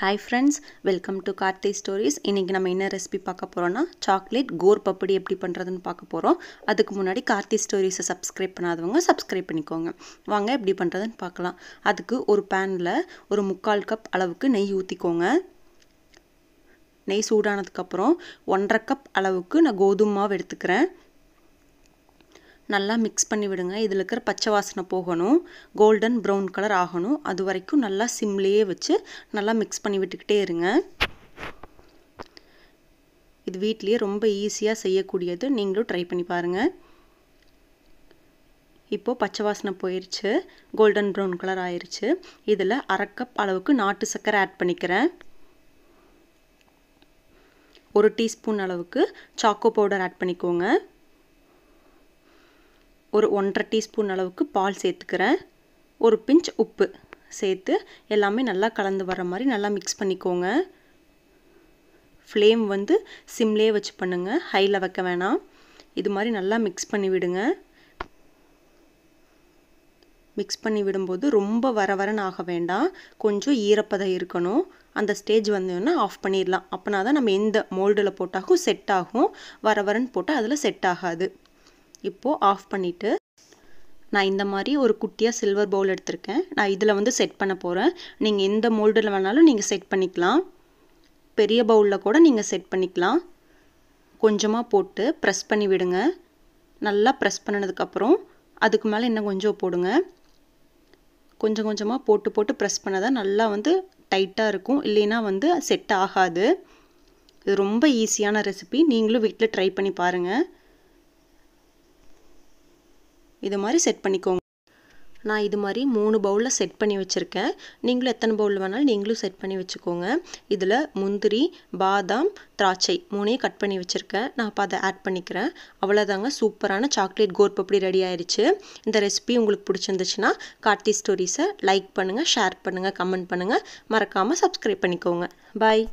hi friends welcome to Karthi stories இன்றைக்கி நம்ம என்ன ரெசிபி பார்க்க போகிறோன்னா சாக்லேட் கோர் பப்படி எப்படி பண்ணுறதுன்னு பார்க்க போகிறோம் அதுக்கு முன்னாடி கார்த்தி ஸ்டோரிஸை சப்ஸ்கிரைப் பண்ணாதவங்க சப்ஸ்கிரைப் பண்ணிக்கோங்க வாங்க எப்படி பண்ணுறதுன்னு பார்க்கலாம் அதுக்கு ஒரு பேனில் ஒரு முக்கால் கப் அளவுக்கு நெய் ஊற்றிக்கோங்க நெய் சூடானதுக்கப்புறம் ஒன்றரை கப் அளவுக்கு நான் கோதுமை மாவு எடுத்துக்கிறேன் நல்லா மிக்ஸ் பண்ணி விடுங்க இதில் இருக்கிற பச்சை வாசனை போகணும் கோல்டன் ப்ரௌன் கலர் ஆகணும் அது வரைக்கும் நல்லா சிம்லேயே வச்சு நல்லா மிக்ஸ் பண்ணி விட்டுக்கிட்டே இருங்க இது வீட்லேயே ரொம்ப ஈஸியாக செய்யக்கூடியது நீங்களும் ட்ரை பண்ணி பாருங்கள் இப்போது பச்சை வாசனை போயிடுச்சு கோல்டன் ப்ரௌன் கலர் ஆயிடுச்சு இதில் அரைக்கப் அளவுக்கு நாட்டு சர்க்கரை ஆட் பண்ணிக்கிறேன் ஒரு டீஸ்பூன் அளவுக்கு சாக்கோ பவுடர் ஆட் பண்ணிக்கோங்க ஒரு ஒன்றரை டீஸ்பூன் அளவுக்கு பால் சேர்த்துக்கிறேன் ஒரு பிஞ்ச் உப்பு சேர்த்து எல்லாமே நல்லா கலந்து வர மாதிரி நல்லா மிக்ஸ் பண்ணிக்கோங்க ஃப்ளேம் வந்து சிம்லேயே வச்சு பண்ணுங்கள் ஹையில் வைக்க வேணாம் இது மாதிரி நல்லா மிக்ஸ் பண்ணி விடுங்க மிக்ஸ் பண்ணி விடும்போது ரொம்ப வர வரன்னு ஆக வேண்டாம் கொஞ்சம் ஈரப்பதம் இருக்கணும் அந்த ஸ்டேஜ் வந்தோன்னா ஆஃப் பண்ணிடலாம் அப்படின்னா தான் நம்ம எந்த மோல்டில் போட்டாலும் செட் ஆகும் வர வரன் போட்டால் அதில் செட் ஆகாது இப்போது ஆஃப் பண்ணிவிட்டு நான் இந்த மாதிரி ஒரு குட்டியாக சில்வர் பவுல் எடுத்திருக்கேன் நான் இதில் வந்து செட் பண்ண போகிறேன் நீங்கள் எந்த மோல்டில் வேணாலும் நீங்கள் செட் பண்ணிக்கலாம் பெரிய பவுலில் கூட நீங்கள் செட் பண்ணிக்கலாம் கொஞ்சமாக போட்டு ப்ரெஸ் பண்ணி விடுங்க நல்லா ப்ரெஸ் பண்ணினதுக்கப்புறம் அதுக்கு மேலே இன்னும் கொஞ்சம் போடுங்க கொஞ்சம் கொஞ்சமாக போட்டு போட்டு ப்ரெஸ் பண்ணாதான் நல்லா வந்து டைட்டாக இருக்கும் இல்லைன்னா வந்து செட் ஆகாது இது ரொம்ப ஈஸியான ரெசிபி நீங்களும் வீட்டில் ட்ரை பண்ணி பாருங்கள் இது மாதிரி செட் பண்ணிக்கோங்க நான் இது மாதிரி மூணு பவுலில் செட் பண்ணி வச்சுருக்கேன் நீங்களும் எத்தனை பவுலில் வேணாலும் நீங்களும் செட் பண்ணி வச்சுக்கோங்க இதில் முந்திரி பாதாம் திராட்சை மூணையும் கட் பண்ணி வச்சுருக்கேன் நான் அப்போ அதை ஆட் பண்ணிக்கிறேன் அவ்வளோதாங்க சூப்பரான சாக்லேட் கோர் பப்படி ரெடி ஆயிடுச்சு இந்த ரெசிபி உங்களுக்கு பிடிச்சிருந்துச்சுன்னா கார்த்தி ஸ்டோரிஸை லைக் பண்ணுங்கள் ஷேர் பண்ணுங்கள் கமெண்ட் பண்ணுங்கள் மறக்காமல் சப்ஸ்கிரைப் பண்ணிக்கோங்க பாய்